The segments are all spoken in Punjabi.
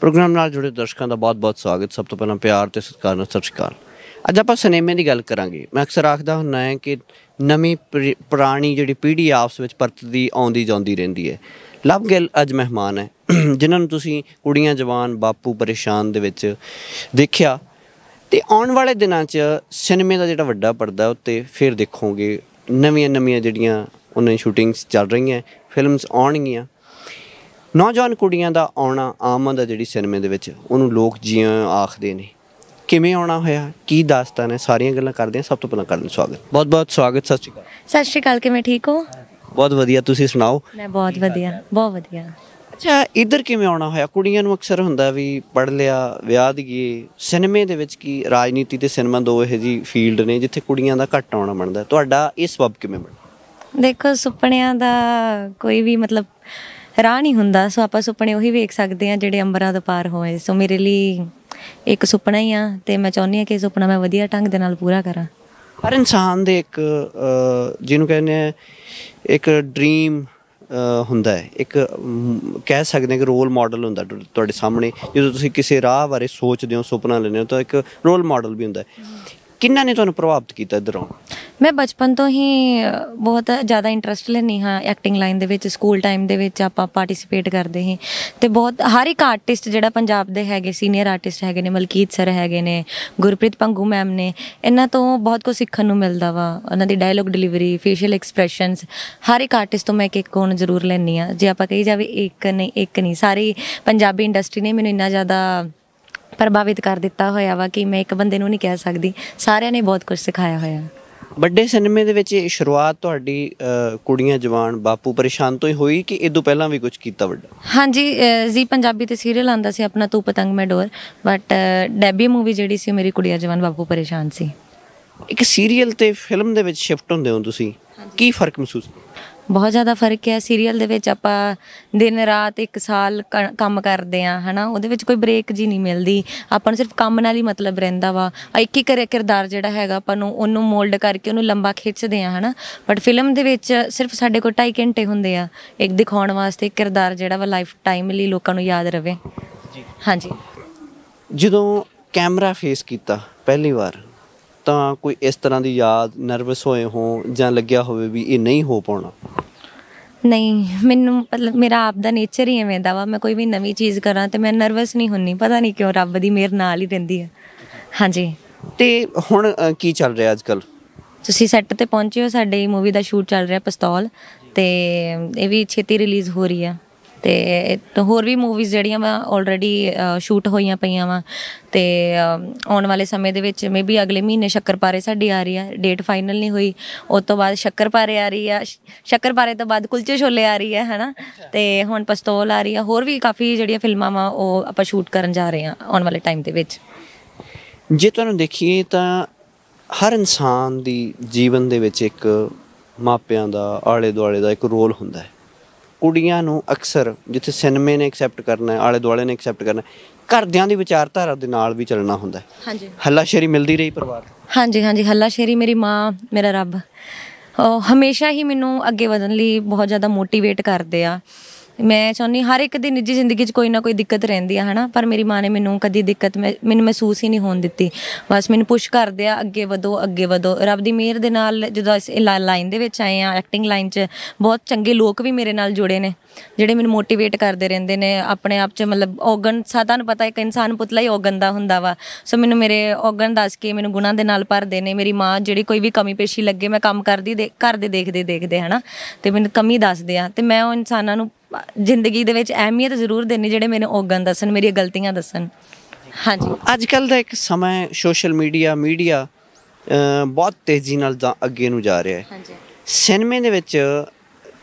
ਪ੍ਰੋਗਰਾਮ ਨਾਲ ਜੁੜੇ ਦਰਸ਼ਕਾਂ ਦਾ ਬਹੁਤ-ਬਹੁਤ ਸਵਾਗਤ ਸਭ ਤੋਂ ਪਹਿਲਾਂ ਪਿਆਰ ਤੇ ਸਤਿਕਾਰ ਨਾਲ ਸਤਿ ਸ਼੍ਰੀ ਅਕਾਲ ਅੱਜ ਆਪਾਂ ਸਿਨੇਮੇ ਦੀ ਗੱਲ ਕਰਾਂਗੇ ਮੈਂ ਅਕਸਰ ਆਖਦਾ ਹੁੰਦਾ ਹਾਂ ਕਿ ਨਵੀਂ ਪੁਰਾਣੀ ਜਿਹੜੀ ਪੀੜ੍ਹੀ ਆਪਸ ਵਿੱਚ ਪਰਤਦੀ ਆਉਂਦੀ ਜਾਂਦੀ ਰਹਿੰਦੀ ਹੈ ਲਵ ਗਿੱਲ ਅੱਜ ਮਹਿਮਾਨ ਹੈ ਜਿਨ੍ਹਾਂ ਨੂੰ ਤੁਸੀਂ ਕੁੜੀਆਂ ਜਵਾਨ ਬਾਪੂ ਪਰੇਸ਼ਾਨ ਦੇ ਵਿੱਚ ਦੇਖਿਆ ਤੇ ਆਉਣ ਵਾਲੇ ਦਿਨਾਂ 'ਚ ਸਿਨੇਮੇ ਦਾ ਜਿਹੜਾ ਵੱਡਾ ਪਰਦਾ ਉੱਤੇ ਫਿਰ ਦੇਖੋਗੇ ਨਵੀਆਂ ਨਵੀਆਂ ਜਿਹੜੀਆਂ ਉਹਨਾਂ ਦੀ ਸ਼ੂਟਿੰਗਸ ਚੱਲ ਰਹੀਆਂ ਫਿਲਮਸ ਆਉਣਗੀਆਂ ਨੌਜਵਾਨ ਕੁੜੀਆਂ ਦਾ ਆਉਣਾ ਆਮ ਦਾ ਜਿਹੜੀ ਸਿਨੇਮੇ ਦੇ ਵਿੱਚ ਉਹਨੂੰ ਲੋਕ ਜਿਉਂ ਆਖਦੇ ਨੇ ਕਿਵੇਂ ਆਉਣਾ ਹੋਇਆ ਕੀ ਦਾਸਤਾਨ ਹੈ ਸਾਰੀਆਂ ਗੱਲਾਂ ਕਰਦੇ ਹਾਂ ਸਭ ਤੋਂ ਪਹਿਲਾਂ ਕਰਦੇ ਸਵਾਗਤ ਬਹੁਤ ਬਹੁਤ ਸਵਾਗਤ ਸਤਿ ਸ਼੍ਰੀ ਅਕਾਲ ਸਤਿ ਸ਼੍ਰੀ ਅਕਾਲ ਕਿਵੇਂ ਠੀਕ ਹੋ ਬਹੁਤ ਵਧੀਆ ਤੁਸੀਂ ਸੁਣਾਓ ਮੈਂ ਬਹੁਤ ਵਧੀਆ ਬਹੁਤ ਵਧੀਆ ਅੱਛਾ ਇੱਧਰ ਕਿਵੇਂ ਆਉਣਾ ਹੋਇਆ ਕੁੜੀਆਂ ਨੂੰ ਅਕਸਰ ਹੁੰਦਾ ਵੀ ਪੜ ਲਿਆ ਵਿਆਹ ਦੀਏ ਸਿਨੇਮੇ ਦੇ ਵਿੱਚ ਕੀ ਰਾਜਨੀਤੀ ਤੇ ਸਿਨੇਮਾ ਦੋ ਇਹੋ ਜੀ ਫੀਲਡ ਨੇ ਜਿੱਥੇ ਕੁੜੀਆਂ ਦਾ ਘੱਟ ਆਉਣਾ ਬਣਦਾ ਤੁਹਾਡਾ ਇਹ ਸਬਬ ਕਿਵੇਂ ਬਣਿਆ ਦੇਖੋ ਸੁਪਨਿਆਂ ਦਾ ਕੋਈ ਵੀ ਮਤਲਬ ਰਾਹ ਨਹੀਂ ਹੁੰਦਾ ਸੋ ਆਪਾਂ ਸੁਪਨੇ ਉਹੀ ਵੇਖ ਸਕਦੇ ਆ ਜਿਹੜੇ ਅੰਬਰਾਂ ਤੋਂ ਪਾਰ ਹੋਏ ਸੋ ਮੇਰੇ ਲਈ ਇੱਕ ਸੁਪਨਾ ਹੀ ਆ ਤੇ ਮੈਂ ਚਾਹੁੰਦੀ ਆ ਕਿ ਸੁਪਨਾ ਮੈਂ ਵਧੀਆ ਢੰਗ ਦੇ ਨਾਲ ਪੂਰਾ ਕਰਾਂ ਹਰ ਇਨਸਾਨ ਦੇ ਇੱਕ ਜਿਹਨੂੰ ਕਹਿੰਦੇ ਆ ਇੱਕ ਡ੍ਰੀਮ ਹੁੰਦਾ ਹੈ ਇੱਕ ਕਹਿ ਸਕਦੇ ਕਿ ਰੋਲ ਮਾਡਲ ਹੁੰਦਾ ਤੁਹਾਡੇ ਸਾਹਮਣੇ ਜਦੋਂ ਤੁਸੀਂ ਕਿਸੇ ਰਾਹ ਬਾਰੇ ਸੋਚਦੇ ਹੋ ਸੁਪਨਾ ਲੈਂਦੇ ਹੋ ਤਾਂ ਇੱਕ ਰੋਲ ਮਾਡਲ ਵੀ ਹੁੰਦਾ ਹੈ ਕਿੰਨਾ ਨੇ ਤੁਹਾਨੂੰ ਪ੍ਰਭਾਵਿਤ ਕੀਤਾ ਇਧਰੋਂ ਮੈਂ ਬਚਪਨ ਤੋਂ ਹੀ ਬਹੁਤ ਜ਼ਿਆਦਾ ਇੰਟਰਸਟ ਲੈਣੀ ਹਾਂ ਐਕਟਿੰਗ ਲਾਈਨ ਦੇ ਵਿੱਚ ਸਕੂਲ ਟਾਈਮ ਦੇ ਵਿੱਚ ਆਪਾਂ ਪਾਰਟਿਸਿਪੇਟ ਕਰਦੇ ਸੀ ਤੇ ਬਹੁਤ ਹਰ ਇੱਕ ਆਰਟਿਸਟ ਜਿਹੜਾ ਪੰਜਾਬ ਦੇ ਹੈਗੇ ਸੀਨੀਅਰ ਆਰਟਿਸਟ ਹੈਗੇ ਨੇ ਮਲਕੀਤ ਸਰ ਹੈਗੇ ਨੇ ਗੁਰਪ੍ਰੀਤ ਪੰਗੂ ਮੈਮ ਨੇ ਇਹਨਾਂ ਤੋਂ ਬਹੁਤ ਕੁਝ ਸਿੱਖਣ ਨੂੰ ਮਿਲਦਾ ਵਾ ਉਹਨਾਂ ਦੀ ਡਾਇਲੌਗ ਡਿਲੀਵਰੀ ਫੇਸ਼ੀਅਲ ਐਕਸਪ੍ਰੈਸ਼ਨਸ ਹਰ ਇੱਕ ਆਰਟਿਸਟ ਤੋਂ ਮੈਂ ਇੱਕ ਇੱਕ ਕੋਣ ਜ਼ਰੂਰ ਲੈਣੀ ਆ ਜੇ ਆਪਾਂ ਕਹੀ ਜਾਵੇ ਇੱਕ ਨਹੀਂ ਇੱਕ ਨਹੀਂ ਸਾਰੀ ਪੰਜਾਬੀ ਇੰਡਸਟਰੀ ਨੇ ਮੈਨੂੰ ਇੰਨਾ ਜ਼ਿਆਦਾ ਪ੍ਰਭਾਵਿਤ ਕਰ ਦਿੱਤਾ ਹੋਇਆ ਵਾ ਕਿ ਮੈਂ ਇੱਕ ਬੰਦੇ ਨੂੰ ਨਹੀਂ ਕਹਿ ਸਕਦੀ ਸਾਰਿਆਂ ਨੇ ਬਹੁਤ ਕੁਝ ਸਿਖਾਇਆ ਹੋਇਆ ਵੱਡੇ ਸਿਨੇਮੇ ਦੇ ਵਿੱਚ ਇਹ ਸ਼ੁਰੂਆਤ ਤੁਹਾਡੀ ਕੁੜੀਆਂ ਜਵਾਨ ਬਾਪੂ ਪਰੇਸ਼ਾਨ ਤੋਂ ਹੀ ਹੋਈ ਕਿ ਇਹ ਤੋਂ ਪਹਿਲਾਂ ਵੀ ਕੁਝ ਕੀਤਾ ਵੱਡਾ ਹਾਂਜੀ ਜੀ ਪੰਜਾਬੀ ਤੇ ਸੀਰੀਅਲ ਆਂਦਾ ਸੀ ਆਪਣਾ ਤੂ ਪਤੰਗ ਮੈਂ ਡੋਰ ਬਟ ਡੈਬਿਊ ਮੂਵੀ ਜਿਹੜੀ ਸੀ ਮੇਰੀ ਕੁੜੀਆਂ ਜਵਾਨ ਬਾਪੂ ਪਰੇਸ਼ਾਨ ਸੀ ਇੱਕ ਸੀਰੀਅਲ ਤੇ ਫਿਲਮ ਦੇ ਵਿੱਚ ਸ਼ਿਫਟ ਹੁੰਦੇ ਹੋ ਤੁਸੀਂ ਕੀ ਫਰਕ ਮਹਿਸੂਸ ਬਹੁਤ ਜ਼ਿਆਦਾ ਫਰਕ ਹੈ ਸੀਰੀਅਲ ਦੇ ਵਿੱਚ ਆਪਾਂ ਦਿਨ ਰਾਤ ਇੱਕ ਸਾਲ ਕੰਮ ਕਰਦੇ ਆ ਹਨਾ ਉਹਦੇ ਵਿੱਚ ਕੋਈ ਬ੍ਰੇਕ ਜੀ ਨਹੀਂ ਮਿਲਦੀ ਆਪਾਂ ਨੂੰ ਸਿਰਫ ਕੰਮ ਨਾਲ ਹੀ ਮਤਲਬ ਰਹਿੰਦਾ ਵਾ ਇੱਕ ਹੀ ਕਿਰਦਾਰ ਜਿਹੜਾ ਹੈਗਾ ਆਪਾਂ ਨੂੰ ਉਹਨੂੰ ਮੋਲਡ ਕਰਕੇ ਉਹਨੂੰ ਲੰਬਾ ਖਿੱਚਦੇ ਆ ਹਨਾ ਬਟ ਫਿਲਮ ਦੇ ਵਿੱਚ ਸਿਰਫ ਸਾਡੇ ਕੋਲ 2.5 ਘੰਟੇ ਹੁੰਦੇ ਆ ਇੱਕ ਦਿਖਾਉਣ ਵਾਸਤੇ ਕਿਰਦਾਰ ਜਿਹੜਾ ਵਾ ਲਾਈਫ ਟਾਈਮ ਲਈ ਲੋਕਾਂ ਨੂੰ ਯਾਦ ਰਵੇ ਜੀ ਹਾਂਜੀ ਜਦੋਂ ਕੈਮਰਾ ਫੇਸ ਕੀਤਾ ਪਹਿਲੀ ਵਾਰ ਤਾਂ ਕੋਈ ਇਸ ਤਰ੍ਹਾਂ ਦੀ ਯਾਦ ਨਰਵਸ ਹੋਏ ਹੋ ਜਾਂ ਲੱਗਿਆ ਹੋਵੇ ਵੀ ਇਹ ਨਹੀਂ ਹੋ ਪਾਉਣਾ ਨਹੀਂ ਮੈਨੂੰ ਮਤਲਬ ਮੇਰਾ ਆਪ ਦਾ ਨੇਚਰ ਹੀ ਐਵੇਂ ਦਾ ਵਾ ਮੈਂ ਕੋਈ ਵੀ ਨਵੀਂ ਚੀਜ਼ ਕਰਾਂ ਤੇ ਮੈਂ ਨਰਵਸ ਨਹੀਂ ਹੁੰਨੀ ਪਤਾ ਨਹੀਂ ਕਿਉਂ ਰੱਬ ਦੀ ਮੇਰੇ ਨਾਲ ਹੀ ਰਹਿੰਦੀ ਹੈ ਹਾਂਜੀ ਤੇ ਹੁਣ ਕੀ ਚੱਲ ਰਿਹਾ ਅੱਜ ਕੱਲ ਤੁਸੀਂ ਸੈੱਟ ਤੇ ਪਹੁੰਚੇ ਹੋ ਸਾਡੇ ਮੂਵੀ ਦਾ ਸ਼ੂਟ ਚੱਲ ਰਿਹਾ ਪਿਸਤੌਲ ਤੇ ਇਹ ਵੀ ਛੇਤੀ ਰਿਲੀਜ਼ ਹੋ ਰਹੀ ਆ ਤੇ ਹੋਰ ਵੀ ਮੂਵੀਜ਼ ਜਿਹੜੀਆਂ ਵਾ ਆਲਰੇਡੀ ਸ਼ੂਟ ਹੋਈਆਂ ਪਈਆਂ ਵਾ ਤੇ ਆਉਣ ਵਾਲੇ ਸਮੇਂ ਦੇ ਵਿੱਚ ਮੇਬੀ ਅਗਲੇ ਮਹੀਨੇ ਸ਼ੱਕਰਪਾਰੇ ਸਾਡੀ ਆ ਰਹੀ ਆ ਡੇਟ ਫਾਈਨਲ ਨਹੀਂ ਹੋਈ ਉਸ ਤੋਂ ਬਾਅਦ ਸ਼ੱਕਰਪਾਰੇ ਆ ਰਹੀ ਆ ਸ਼ੱਕਰਪਾਰੇ ਤੋਂ ਬਾਅਦ ਕੁਲਚੇ ਛੋਲੇ ਆ ਰਹੀ ਆ ਹਨਾ ਤੇ ਹੁਣ ਪਸਤੋਲ ਆ ਰਹੀ ਆ ਹੋਰ ਵੀ ਕਾਫੀ ਜਿਹੜੀਆਂ ਫਿਲਮਾਂ ਵਾ ਉਹ ਆਪਾਂ ਸ਼ੂਟ ਕਰਨ ਜਾ ਰਹੇ ਆ ਆਉਣ ਵਾਲੇ ਟਾਈਮ ਦੇ ਵਿੱਚ ਜੇ ਤੁਹਾਨੂੰ ਦੇਖੀਏ ਤਾਂ ਹਰ ਇਨਸਾਨ ਦੀ ਜੀਵਨ ਦੇ ਵਿੱਚ ਇੱਕ ਮਾਪਿਆਂ ਦਾ ਆਲੇ ਦੁਆਲੇ ਦਾ ਇੱਕ ਰੋਲ ਹੁੰਦਾ ਹੈ ਕੁੜੀਆਂ ਨੂੰ ਅਕਸਰ ਜਿੱਥੇ ਸਿਨੇਮੇ ਨੇ ਐਕਸੈਪਟ ਕਰਨਾ ਹੈ ਆਲੇ ਦੁਆਲੇ ਨੇ ਐਕਸੈਪਟ ਕਰਨਾ ਘਰਦਿਆਂ ਦੀ ਵਿਚਾਰਧਾਰਾ ਦੇ ਨਾਲ ਵੀ ਚੱਲਣਾ ਹੁੰਦਾ ਹੈ ਹਾਂਜੀ ਹੱਲਾਸ਼ੇਰੀ ਮਿਲਦੀ ਰਹੀ ਪਰਿਵਾਰ ਹਾਂਜੀ ਹਾਂਜੀ ਹੱਲਾਸ਼ੇਰੀ ਮੇਰੀ ਮਾਂ ਮੇਰਾ ਰੱਬ ਉਹ ਹਮੇਸ਼ਾ ਹੀ ਮੈਨੂੰ ਅੱਗੇ ਵਧਣ ਲਈ ਬਹੁਤ ਜ਼ਿਆਦਾ ਮੋਟੀਵੇਟ ਕਰਦੇ ਆ ਮੈਂ ਚਾਹੁੰਨੀ ਹਰ ਇੱਕ ਦੀ ਨਿੱਜੀ ਜ਼ਿੰਦਗੀ 'ਚ ਕੋਈ ਨਾ ਕੋਈ ਦਿੱਕਤ ਰਹਿੰਦੀ ਆ ਹਨਾ ਪਰ ਮੇਰੀ ਮਾਂ ਨੇ ਮੈਨੂੰ ਕਦੀ ਦਿੱਕਤ ਮੈਨੂੰ ਮਹਿਸੂਸ ਹੀ ਨਹੀਂ ਹੋਣ ਦਿੱਤੀ ਬਸ ਮੈਨੂੰ ਪੁਸ਼ ਕਰਦੇ ਆ ਅੱਗੇ ਵਧੋ ਅੱਗੇ ਵਧੋ ਰੱਬ ਦੀ ਮਿਹਰ ਦੇ ਨਾਲ ਜਦੋਂ ਇਸ ਲਾਈਨ ਦੇ ਵਿੱਚ ਆਏ ਆ ਐਕਟਿੰਗ ਲਾਈਨ 'ਚ ਬਹੁਤ ਚੰਗੇ ਲੋਕ ਵੀ ਮੇਰੇ ਨਾਲ ਜੁੜੇ ਨੇ ਜਿਹੜੇ ਮੈਨੂੰ ਮੋਟੀਵੇਟ ਕਰਦੇ ਰਹਿੰਦੇ ਨੇ ਆਪਣੇ ਆਪ 'ਚ ਮਤਲਬ ਔਗਣ ਸਾਧਨ ਪਤਾ ਇੱਕ ਇਨਸਾਨ ਪੁਤਲਾ ਹੀ ਔਗਣ ਦਾ ਹੁੰਦਾ ਵਾ ਸੋ ਮੈਨੂੰ ਮੇਰੇ ਔਗਣ ਦੱਸ ਕੇ ਮੈਨੂੰ ਗੁਣਾ ਦੇ ਨਾਲ ਭਰਦੇ ਨੇ ਮੇਰੀ ਮਾਂ ਜਿਹੜੀ ਕੋਈ ਵੀ ਕਮੀ ਪੇਸ਼ੀ ਲੱਗੇ ਮੈਂ ਕੰਮ ਕਰਦੀ ਦੇ ਘਰ ਦੇ ਦੇਖਦੇ ਦੇਖਦੇ ਹਨਾ ਤੇ ਮੈਨੂੰ ਕਮੀ ਦੱਸਦੇ ਆ ਤੇ ਮੈਂ ਉਹ ਇਨਸਾਨਾਂ ਨੂੰ ਜ਼ਿੰਦਗੀ ਦੇ ਵਿੱਚ ਅਹਿਮੀਅਤ ਜ਼ਰੂਰ ਦੇਣੀ ਜਿਹੜੇ ਮੈਨੂੰ ਔਗਣ ਦੱਸਣ ਮੇਰੀਆਂ ਗਲਤੀਆਂ ਦੱਸਣ ਹਾਂਜੀ ਅੱਜ ਕੱਲ ਦਾ ਇੱਕ ਸਮਾਂ ਹੈ ਸੋਸ਼ਲ ਮੀਡੀਆ ਮੀਡੀਆ ਬਹੁਤ ਤੇਜ਼ੀ ਨਾਲ ਅੱਗੇ ਨੂੰ ਜਾ ਰਿਹਾ ਹੈ ਹਾਂਜੀ ਸਿਨੇਮੇ ਦੇ ਵਿੱਚ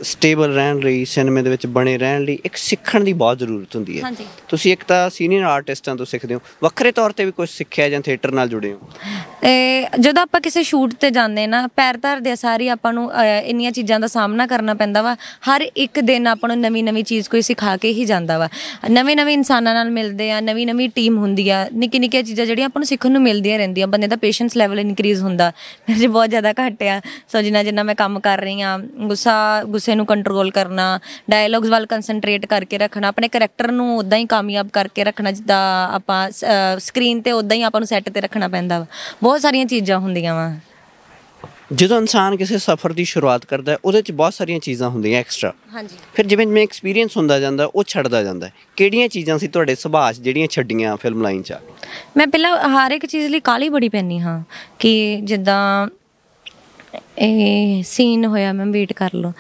ਸਟੇਬਲ ਰਹਿਣ ਲਈ ਸਿਨੇਮੇ ਦੇ ਵਿੱਚ ਬਣੇ ਰਹਿਣ ਲਈ ਇੱਕ ਸਿੱਖਣ ਦੀ ਬਹੁਤ ਜ਼ਰੂਰਤ ਹੁੰਦੀ ਹੈ ਤੁਸੀਂ ਇੱਕ ਤਾਂ ਸੀਨੀਅਰ ਆਰਟਿਸਟਾਂ ਤੋਂ ਸਿੱਖਦੇ ਹੋ ਵੱਖਰੇ ਤੌਰ ਤੇ ਵੀ ਕੁਝ ਸਿੱਖਿਆ ਜਾਂ ਥੀਏਟਰ ਨਾਲ ਜੁੜੇ ਹੋ ਜਦੋਂ ਆਪਾਂ ਕਿਸੇ ਸ਼ੂਟ ਤੇ ਜਾਂਦੇ ਨਾ ਪੈਰ ਧਰਦੇ ਆ ਸਾਰੀ ਆਪਾਂ ਨੂੰ ਇੰਨੀਆਂ ਚੀਜ਼ਾਂ ਦਾ ਸਾਹਮਣਾ ਕਰਨਾ ਪੈਂਦਾ ਵਾ ਹਰ ਇੱਕ ਦਿਨ ਆਪਾਂ ਨੂੰ ਨਵੀਂ ਨਵੀਂ ਚੀਜ਼ ਕੋਈ ਸਿਖਾ ਕੇ ਹੀ ਜਾਂਦਾ ਵਾ ਨਵੇਂ ਨਵੇਂ ਇਨਸਾਨਾਂ ਨਾਲ ਮਿਲਦੇ ਆ ਨਵੀਂ ਨਵੀਂ ਟੀਮ ਹੁੰਦੀ ਆ ਨਿੱਕੀ ਨਿੱਕੀ ਚੀਜ਼ਾਂ ਜਿਹੜੀਆਂ ਆਪਾਂ ਨੂੰ ਸਿੱਖਣ ਨੂੰ ਮਿਲਦੀਆਂ ਰਹਿੰਦੀਆਂ ਬੰਦੇ ਦਾ ਪੇਸ਼ੈਂਸ ਲੈਵਲ ਇਨਕਰੀਜ਼ ਹੁੰਦਾ ਮੇਰੇ ਬਹੁਤ ਜ਼ਿਆਦਾ ਘਟਿਆ ਸੋ ਜਿੰਨਾ ਜਿੰਨਾ ਮੈਂ ਕੰਮ ਕਰ ਰਹੀ ਆ ਗੁੱਸਾ ਗੁੱਸੇ ਨੂੰ ਕੰਟਰੋਲ ਕਰਨਾ ਡਾਇਲੌਗਸ ਵੱਲ ਕਨਸੈਂਟਰੇਟ ਕਰਕੇ ਰੱਖਣਾ ਆਪਣੇ ਕੈਰੈਕਟਰ ਨੂੰ ਉਦਾਂ ਹੀ ਕਾਮਯਾਬ ਕਰਕੇ ਰੱਖਣਾ ਜਿੱਦਾਂ ਆਪਾਂ ਸਕਰੀਨ ਤੇ ਉਦਾਂ ਹੀ ਆਪਾਂ ਨੂੰ ਸੈੱਟ ਤੇ ਰੱਖਣਾ ਪੈਂਦਾ ਵਾ ਬਹੁਤ ਸਾਰੀਆਂ ਚੀਜ਼ਾਂ ਹੁੰਦੀਆਂ ਵਾ ਜਦੋਂ ਇਨਸਾਨ ਕਿਸੇ ਸਫ਼ਰ ਦੀ ਸ਼ੁਰੂਆਤ ਕਰਦਾ ਹੈ ਉਹਦੇ ਵਿੱਚ ਬਹੁਤ ਸਾਰੀਆਂ ਚੀਜ਼ਾਂ ਹੁੰਦੀਆਂ ਐਕਸਟਰਾ ਹਾਂਜੀ ਫਿਰ ਜਿਵੇਂ ਜਿਵੇਂ ਐਕਸਪੀਰੀਅੰਸ ਹੁੰਦਾ ਜਾਂਦਾ ਉਹ ਛੱਡਦਾ ਜਾਂਦਾ ਕਿਹੜੀਆਂ ਚੀਜ਼ਾਂ ਸੀ ਤੁਹਾਡੇ ਸੁਭਾਅ ਜਿਹੜੀਆਂ ਛੱਡੀਆਂ ਫਿਲਮ ਲਾਈਨ 'ਚ ਮੈਂ ਪਹਿਲਾਂ ਹਰ ਇੱਕ ਚੀਜ਼ ਲਈ ਕਾਲੀ ਬੜੀ ਪੈਣੀ ਹਾਂ ਕਿ ਜਿੱਦਾਂ ਇਹ ਸੀਨ ਹੋਇਆ ਮੈਂ ਵੇਟ ਕਰ ਲਉ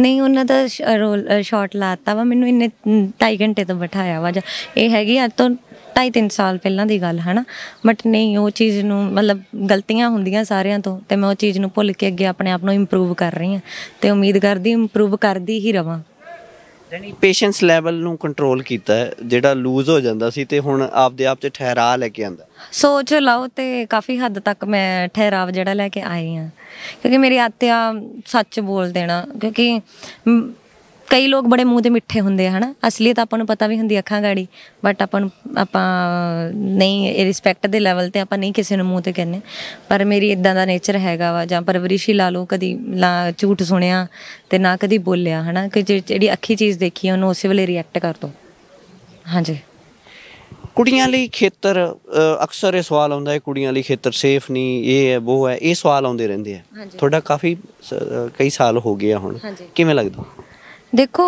ਨਹੀਂ ਉਹਨਾਂ ਦਾ ਰੋਲ ਸ਼ਾਟ ਲਾਤਾ ਵਾ ਮੈਨੂੰ ਇੰਨੇ 2.5 ਘੰਟੇ ਤੋਂ ਬਿਠਾਇਆ ਵਾ ਜਾਂ ਇਹ ਹੈਗੀ ਅੱਜ ਤੋਂ 2.5-3 ਸਾਲ ਪਹਿਲਾਂ ਦੀ ਗੱਲ ਹੈ ਨਾ ਬਟ ਨਹੀਂ ਉਹ ਚੀਜ਼ ਨੂੰ ਮਤਲਬ ਗਲਤੀਆਂ ਹੁੰਦੀਆਂ ਸਾਰਿਆਂ ਤੋਂ ਤੇ ਮੈਂ ਉਹ ਚੀਜ਼ ਨੂੰ ਭੁੱਲ ਕੇ ਅੱਗੇ ਆਪਣੇ ਆਪ ਨੂੰ ਇੰਪਰੂਵ ਕਰ ਰਹੀ ਹਾਂ ਤੇ ਉਮੀਦ ਕਰਦੀ ਇੰਪਰੂਵ ਕਰਦੀ ਹੀ ਰਵਾਂ ਯਾਨੀ ਪੇਸ਼ੈਂਸ ਲੈਵਲ ਨੂੰ ਕੰਟਰੋਲ ਕੀਤਾ ਜਿਹੜਾ ਲੂਜ਼ ਹੋ ਜਾਂਦਾ ਸੀ ਤੇ ਹੁਣ ਆਪਦੇ ਆਪ ਤੇ ਠਹਿਰਾ ਲੈ ਕੇ ਆਂਦਾ ਸੋਚ ਲਾਓ ਤੇ ਕਾਫੀ ਹੱਦ ਤੱਕ ਮੈਂ ਠਹਿਰਾਵ ਜਿਹੜਾ ਲੈ ਕੇ ਆਈ ਆ ਕਿਉਂਕਿ ਮੇਰੀ ਆਤਿਆ ਸੱਚ ਬੋਲ ਦੇਣਾ ਕਿਉਂਕਿ ਕਈ ਲੋਕ ਬੜੇ ਮੂੰਹ ਦੇ ਮਿੱਠੇ ਹੁੰਦੇ ਹਨ ਅਸਲੀਅਤ ਆਪਾਂ ਨੂੰ ਪਤਾ ਵੀ ਹੁੰਦੀ ਅੱਖਾਂ ਗਾੜੀ ਬਟ ਆਪਾਂ ਨੂੰ ਆਪਾਂ ਨਹੀਂ ਇਹ ਰਿਸਪੈਕਟ ਦੇ ਲੈਵਲ ਤੇ ਆਪਾਂ ਨਹੀਂ ਕਿਸੇ ਨੂੰ ਮੂੰਹ ਤੇ ਕਹਿੰਨੇ ਪਰ ਮੇਰੀ ਇਦਾਂ ਦਾ ਨੇਚਰ ਹੈਗਾ ਵਾ ਜਾਂ ਪਰਵਰਿਸ਼ੀ ਲਾ ਲੋ ਕਦੀ ਝੂਠ ਸੁਣਿਆ ਤੇ ਨਾ ਕਦੀ ਬੋਲਿਆ ਹਨਾ ਕਿ ਜਿਹੜੀ ਅੱਖੀ ਚੀਜ਼ ਦੇਖੀ ਉਹਨੂੰ ਉਸੇ ਵੇਲੇ ਰਿਐਕਟ ਕਰ ਦੋ ਹਾਂਜੀ ਕੁੜੀਆਂ ਲਈ ਖੇਤਰ ਅਕਸਰ ਇਹ ਸਵਾਲ ਆਉਂਦਾ ਹੈ ਕੁੜੀਆਂ ਲਈ ਖੇਤਰ ਸੇਫ ਨਹੀਂ ਇਹ ਹੈ ਉਹ ਹੈ ਇਹ ਸਵਾਲ ਆਉਂਦੇ ਰਹਿੰਦੇ ਆ ਤੁਹਾਡਾ ਕਾਫੀ ਕਈ ਸਾਲ ਹੋ ਗਏ ਹੁਣ ਕਿਵੇਂ ਲੱਗਦਾ ਦੇਖੋ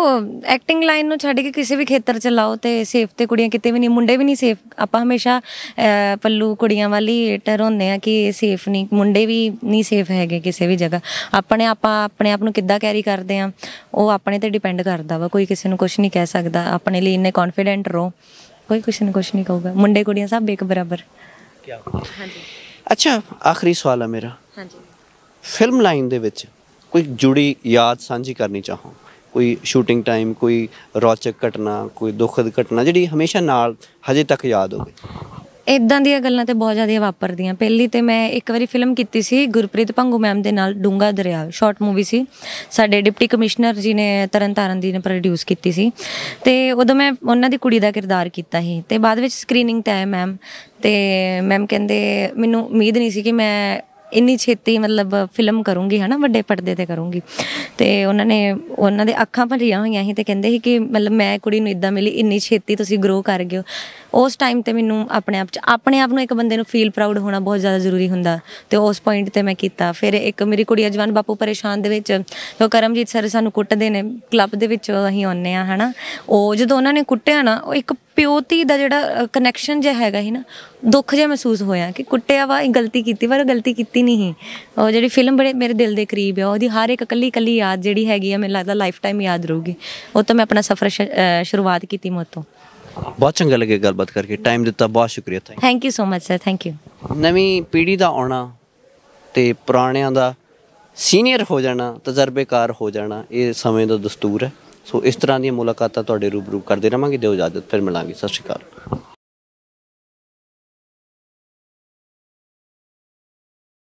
ਐਕਟਿੰਗ ਲਾਈਨ ਨੂੰ ਛੱਡ ਕੇ ਕਿਸੇ ਵੀ ਖੇਤਰ ਚ ਲਾਓ ਤੇ ਸੇਫ ਤੇ ਕੁੜੀਆਂ ਕਿਤੇ ਵੀ ਨਹੀਂ ਮੁੰਡੇ ਵੀ ਨਹੀਂ ਸੇਫ ਆਪਾਂ ਹਮੇਸ਼ਾ ਪੱਲੂ ਕੁੜੀਆਂ ਵਾਲੀ ਟਰ ਹੁੰਦੇ ਆ ਕਿ ਸੇਫ ਨਹੀਂ ਮੁੰਡੇ ਵੀ ਨਹੀਂ ਸੇਫ ਹੈਗੇ ਕਿਸੇ ਵੀ ਜਗ੍ਹਾ ਆਪਣੇ ਆਪਾਂ ਆਪਣੇ ਆਪ ਨੂੰ ਕਿੱਦਾਂ ਕੈਰੀ ਕਰਦੇ ਆ ਉਹ ਆਪਣੇ ਤੇ ਡਿਪੈਂਡ ਕਰਦਾ ਵਾ ਕੋਈ ਕਿਸੇ ਨੂੰ ਕੁਝ ਨਹੀਂ ਕਹਿ ਸਕਦਾ ਆਪਣੇ ਲਈ ਇੰਨੇ ਕੌਨਫੀਡੈਂਟ ਰੋ ਕੋਈ ਕੁਝ ਨਹੀਂ ਕੁਝ ਨਹੀਂ ਕਹੂਗਾ ਮੁੰਡੇ ਕੁੜੀਆਂ ਸਭ ਇੱਕ ਬਰਾਬਰ ਕੀ ਹਾਂਜੀ ਅੱਛਾ ਆਖਰੀ ਸਵਾਲ ਆ ਮੇਰਾ ਹਾਂਜੀ ਫਿਲਮ ਲਾਈਨ ਦੇ ਵਿੱਚ ਕੋਈ ਜੁੜੀ ਯਾਦ ਸਾਂਝੀ ਕਰਨੀ ਚਾਹੋ ਕੋਈ ਸ਼ੂਟਿੰਗ ਟਾਈਮ ਕੋਈ ਰੌਚਕ ਘਟਨਾ ਕੋਈ ਦੁਖਦ ਘਟਨਾ ਜਿਹੜੀ ਹਮੇਸ਼ਾ ਨਾਲ ਹਜੇ ਤੱਕ ਯਾਦ ਹੋਵੇ ਇਦਾਂ ਦੀਆਂ ਗੱਲਾਂ ਤੇ ਬਹੁਤ ਜ਼ਿਆਦਾ ਵਾਪਰਦੀਆਂ ਪਹਿਲੀ ਤੇ ਮੈਂ ਇੱਕ ਵਾਰੀ ਫਿਲਮ ਕੀਤੀ ਸੀ ਗੁਰਪ੍ਰੀਤ ਭੰਗੂ ਮੈਮ ਦੇ ਨਾਲ ਡੂੰਗਾ ਦਰਿਆ ਸ਼ਾਰਟ ਮੂਵੀ ਸੀ ਸਾਡੇ ਡਿਪਟੀ ਕਮਿਸ਼ਨਰ ਜੀ ਨੇ ਤਰਨਤਾਰਨ ਦੀ ਨੇ ਪ੍ਰੋਡਿਊਸ ਕੀਤੀ ਸੀ ਤੇ ਉਦੋਂ ਮੈਂ ਉਹਨਾਂ ਦੀ ਕੁੜੀ ਦਾ ਕਿਰਦਾਰ ਕੀਤਾ ਸੀ ਤੇ ਬਾਅਦ ਵਿੱਚ ਸਕਰੀਨਿੰਗ ਤੇ ਆਏ ਮੈਮ ਤੇ ਮੈਮ ਕਹਿੰਦੇ ਮੈਨੂੰ ਉਮੀਦ ਨਹੀਂ ਸੀ ਕਿ ਮੈਂ ਇੰਨੀ ਛੇਤੀ ਮਤਲਬ ਫਿਲਮ ਕਰੂੰਗੀ ਹਨਾ ਵੱਡੇ ਪਰਦੇ ਤੇ ਕਰੂੰਗੀ ਤੇ ਉਹਨਾਂ ਨੇ ਉਹਨਾਂ ਦੇ ਅੱਖਾਂ ਭਰੀਆਂ ਹੋਈਆਂ ਸੀ ਤੇ ਕਹਿੰਦੇ ਸੀ ਕਿ ਮਤਲਬ ਮੈਂ ਕੁੜੀ ਨੂੰ ਇਦਾਂ ਮਿਲੀ ਇੰਨੀ ਛੇਤੀ ਤੁਸੀਂ ਗਰੋ ਕਰ ਗਏ ਹੋ ਉਸ ਟਾਈਮ ਤੇ ਮੈਨੂੰ ਆਪਣੇ ਆਪ ਚ ਆਪਣੇ ਆਪ ਨੂੰ ਇੱਕ ਬੰਦੇ ਨੂੰ ਫੀਲ ਪ੍ਰਾਊਡ ਹੋਣਾ ਬਹੁਤ ਜ਼ਿਆਦਾ ਜ਼ਰੂਰੀ ਹੁੰਦਾ ਤੇ ਉਸ ਪੁਆਇੰਟ ਤੇ ਮੈਂ ਕੀਤਾ ਫਿਰ ਇੱਕ ਮੇਰੀ ਕੁੜੀ ਅਜਵਾਨ ਬਾਪੂ ਪਰੇਸ਼ਾਨ ਦੇ ਵਿੱਚ ਜੋ ਕਰਮਜੀਤ ਸਰ ਸਾਨੂੰ ਕੁੱਟਦੇ ਨੇ ਕਲੱਬ ਦੇ ਵਿੱਚ ਅਸੀਂ ਆਉਂਦੇ ਆ ਹਨਾ ਉਹ ਜਦੋਂ ਉਹਨਾਂ ਨੇ ਕੁੱਟਿਆ ਨਾ ਉਹ ਇੱਕ ਪਿਓਤੀ ਦਾ ਜਿਹੜਾ ਕਨੈਕਸ਼ਨ ਜਿਹਾ ਹੈਗਾ ਹੀ ਨਾ ਦੁੱਖ ਜਿਹਾ ਮਹਿਸੂਸ ਹੋਇਆ ਕਿ ਕੁੱਟਿਆ ਵਾ ਇਹ ਗਲਤੀ ਕੀਤੀ ਪਰ ਗਲਤੀ ਕੀਤੀ ਨਹੀਂ ਉਹ ਜਿਹੜੀ ਫਿਲਮ ਬੜੇ ਮੇਰੇ ਦਿਲ ਦੇ ਕਰੀਬ ਆ ਉਹਦੀ ਹਰ ਇੱਕ ਕੱਲੀ ਕੱਲੀ ਯਾਦ ਜਿਹੜੀ ਹੈਗੀ ਆ ਮੈਨੂੰ ਲੱਗਦਾ ਲਾਈਫ ਟਾਈਮ ਯਾਦ ਰਹੂਗੀ ਉਹ ਤਾਂ ਮੈਂ ਆਪਣਾ ਸਫ਼ਰ ਸ਼ੁਰੂਆਤ ਕੀਤੀ ਮੋਤੋਂ ਬਹੁਤ ਚੰਗਾ ਲੱਗੇ ਗੱਲਬਾਤ ਕਰਕੇ ਟਾਈਮ ਦਿੱਤਾ ਬਹੁਤ ਸ਼ੁਕਰੀਆ thank thank you so much sir thank you ਨਵੀਂ ਪੀੜ੍ਹੀ ਦਾ ਆਉਣਾ ਤੇ ਪੁਰਾਣਿਆਂ ਦਾ ਸੀਨੀਅਰ ਹੋ ਜਾਣਾ ਤਜਰਬੇਕਾਰ ਹੋ ਜਾਣਾ ਇਹ ਸਮੇਂ ਦਾ ਦਸਤੂਰ ਹੈ ਸੋ ਇਸ ਤਰ੍ਹਾਂ ਦੀਆਂ ਮੁਲਾਕਾਤਾਂ ਤੁਹਾਡੇ ਰੂਬਰੂ ਕਰਦੇ ਰਵਾਂਗੇ ਦਿਓ ਇਜਾਜ਼ਤ ਫਿਰ ਮਿਲਾਂਗੇ ਸਤਿ ਸ਼੍ਰੀ ਅਕਾਲ